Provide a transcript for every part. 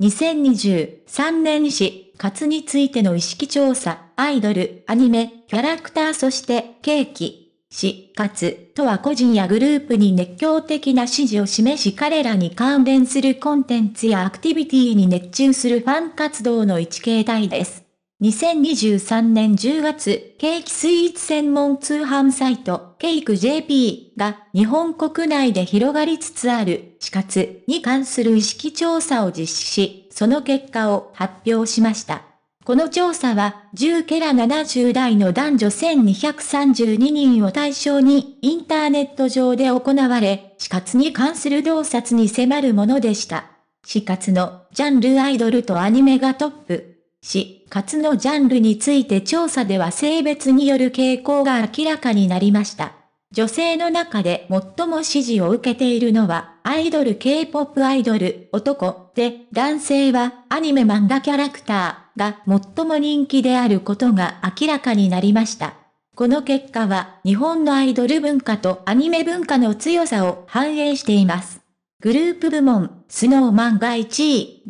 2023年史、活についての意識調査、アイドル、アニメ、キャラクターそしてケーキ。死活とは個人やグループに熱狂的な支持を示し彼らに関連するコンテンツやアクティビティに熱中するファン活動の一形態です。2023年10月、ケーキスイーツ専門通販サイト、ケイク JP が日本国内で広がりつつある死活に関する意識調査を実施し、その結果を発表しました。この調査は、10ケラ70代の男女1232人を対象に、インターネット上で行われ、死活に関する洞察に迫るものでした。死活のジャンルアイドルとアニメがトップ。し、活のジャンルについて調査では性別による傾向が明らかになりました。女性の中で最も支持を受けているのは、アイドル K-POP アイドル、男、で、男性は、アニメ漫画キャラクターが最も人気であることが明らかになりました。この結果は、日本のアイドル文化とアニメ文化の強さを反映しています。グループ部門、スノーマンが1位、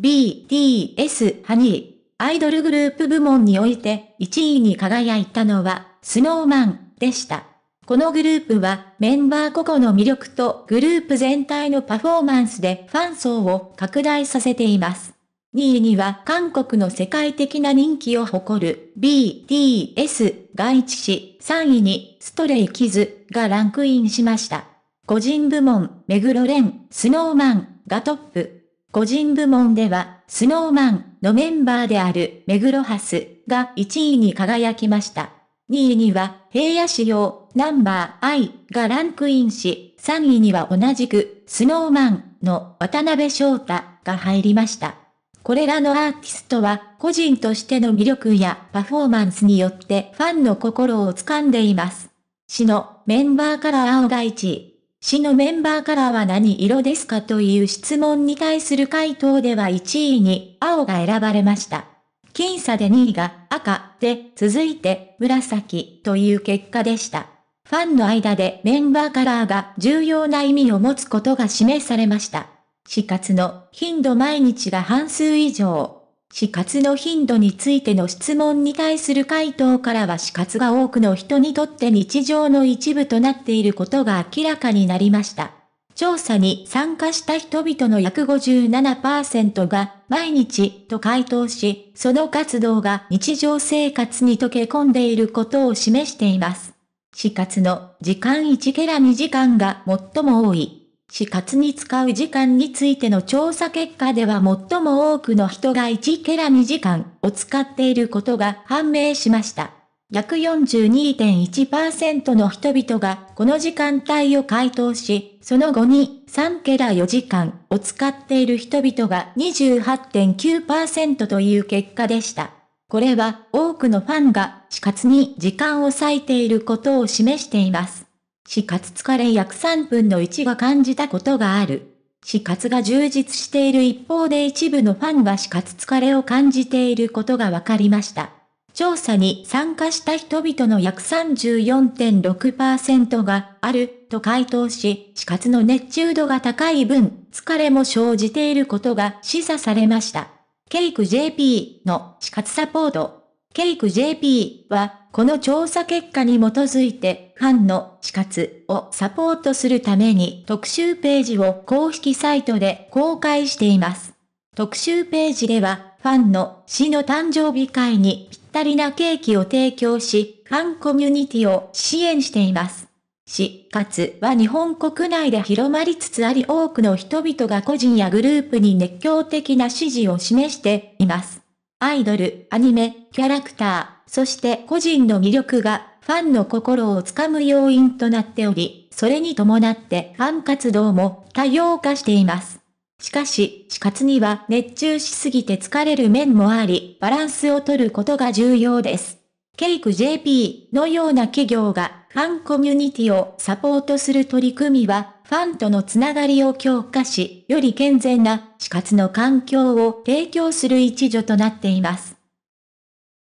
BTS、ハニー、アイドルグループ部門において1位に輝いたのは、スノーマンでした。このグループはメンバー個々の魅力とグループ全体のパフォーマンスでファン層を拡大させています。2位には韓国の世界的な人気を誇る BTS が一し、3位にストレイキズがランクインしました。個人部門、目黒蓮、スノーマンがトップ。個人部門では、スノーマンのメンバーであるメグロハスが1位に輝きました。2位には、平野市用ナンバー I がランクインし、3位には同じく、スノーマンの渡辺翔太が入りました。これらのアーティストは、個人としての魅力やパフォーマンスによってファンの心を掴んでいます。詩のメンバーラー青が1位。市のメンバーカラーは何色ですかという質問に対する回答では1位に青が選ばれました。僅差で2位が赤で続いて紫という結果でした。ファンの間でメンバーカラーが重要な意味を持つことが示されました。死活の頻度毎日が半数以上。死活の頻度についての質問に対する回答からは死活が多くの人にとって日常の一部となっていることが明らかになりました。調査に参加した人々の約57%が毎日と回答し、その活動が日常生活に溶け込んでいることを示しています。死活の時間1ケラ2時間が最も多い。死活に使う時間についての調査結果では最も多くの人が1ケラ2時間を使っていることが判明しました。約42.1%の人々がこの時間帯を回答し、その後に3ケラ4時間を使っている人々が28.9%という結果でした。これは多くのファンが死活に時間を割いていることを示しています。死活疲れ約3分の1が感じたことがある。死活が充実している一方で一部のファンは死活疲れを感じていることが分かりました。調査に参加した人々の約34.6%があると回答し、死活の熱中度が高い分、疲れも生じていることが示唆されました。ケイク JP の死活サポートケイク JP は、この調査結果に基づいて、ファンの死活をサポートするために特集ページを公式サイトで公開しています。特集ページでは、ファンの死の誕生日会にぴったりなケーキを提供し、ファンコミュニティを支援しています。死活は日本国内で広まりつつあり多くの人々が個人やグループに熱狂的な支持を示しています。アイドル、アニメ、キャラクター、そして個人の魅力がファンの心をつかむ要因となっており、それに伴ってファン活動も多様化しています。しかし、死活には熱中しすぎて疲れる面もあり、バランスを取ることが重要です。ケイク JP のような企業がファンコミュニティをサポートする取り組みは、ファンとのつながりを強化し、より健全な死活の環境を提供する一助となっています。